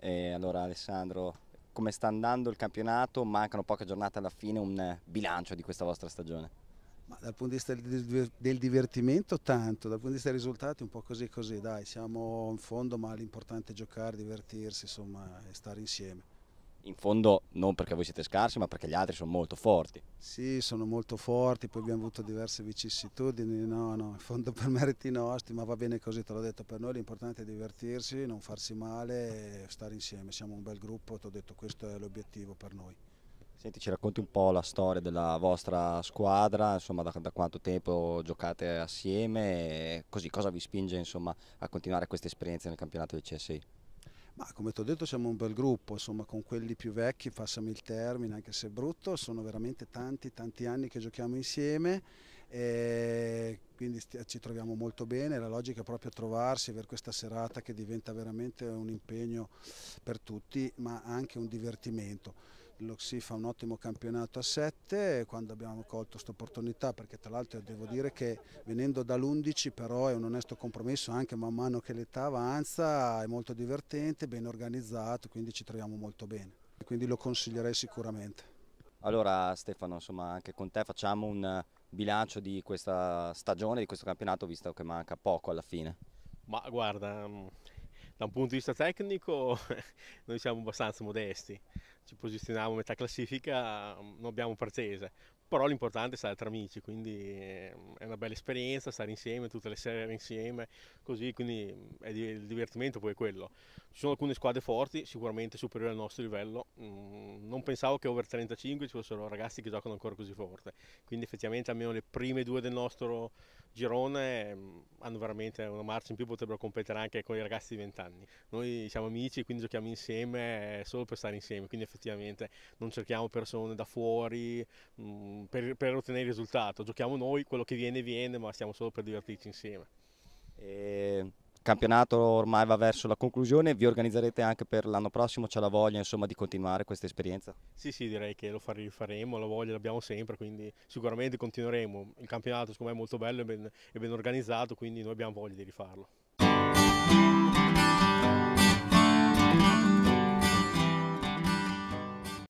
E allora Alessandro, come sta andando il campionato? Mancano poche giornate alla fine, un bilancio di questa vostra stagione? Ma dal punto di vista del divertimento tanto, dal punto di vista dei risultati un po' così così, dai, siamo in fondo ma l'importante è giocare, divertirsi, insomma, e stare insieme in fondo non perché voi siete scarsi, ma perché gli altri sono molto forti. Sì, sono molto forti, poi abbiamo avuto diverse vicissitudini, no, no, in fondo per meriti nostri, ma va bene così, te l'ho detto, per noi l'importante è divertirsi, non farsi male, e stare insieme, siamo un bel gruppo, ti ho detto questo è l'obiettivo per noi. Senti, ci racconti un po' la storia della vostra squadra, insomma da, da quanto tempo giocate assieme, così cosa vi spinge insomma, a continuare questa esperienza nel campionato del CSI? Ma come ti ho detto siamo un bel gruppo, insomma con quelli più vecchi, passami il termine, anche se è brutto, sono veramente tanti, tanti anni che giochiamo insieme e quindi ci troviamo molto bene, la logica è proprio trovarsi, avere questa serata che diventa veramente un impegno per tutti, ma anche un divertimento. L'Oxy fa un ottimo campionato a 7 quando abbiamo colto questa opportunità perché tra l'altro devo dire che venendo dall'11 però è un onesto compromesso anche man mano che l'età avanza, è molto divertente, ben organizzato, quindi ci troviamo molto bene. Quindi lo consiglierei sicuramente. Allora Stefano, insomma anche con te facciamo un bilancio di questa stagione, di questo campionato, visto che manca poco alla fine. Ma guarda, da un punto di vista tecnico noi siamo abbastanza modesti, ci posizioniamo a metà classifica, non abbiamo pretese, però l'importante è stare tra amici, quindi eh, è una bella esperienza stare insieme, tutte le sere insieme, così, quindi mm, il divertimento poi è quello. Ci sono alcune squadre forti, sicuramente superiori al nostro livello, mm, non pensavo che over 35 ci fossero ragazzi che giocano ancora così forte, quindi effettivamente almeno le prime due del nostro girone mm, hanno veramente una marcia in più, potrebbero competere anche con i ragazzi di 20 anni. Noi siamo amici, quindi giochiamo insieme eh, solo per stare insieme, quindi effettivamente non cerchiamo persone da fuori mm, per, per ottenere il risultato, giochiamo noi, quello che viene viene, ma stiamo solo per divertirci insieme. E ehm, campionato ormai va verso la conclusione, vi organizzerete anche per l'anno prossimo, c'è la voglia insomma, di continuare questa esperienza? Sì, sì, direi che lo faremo, la voglia l'abbiamo sempre, quindi sicuramente continueremo. Il campionato secondo me è molto bello e ben, ben organizzato, quindi noi abbiamo voglia di rifarlo.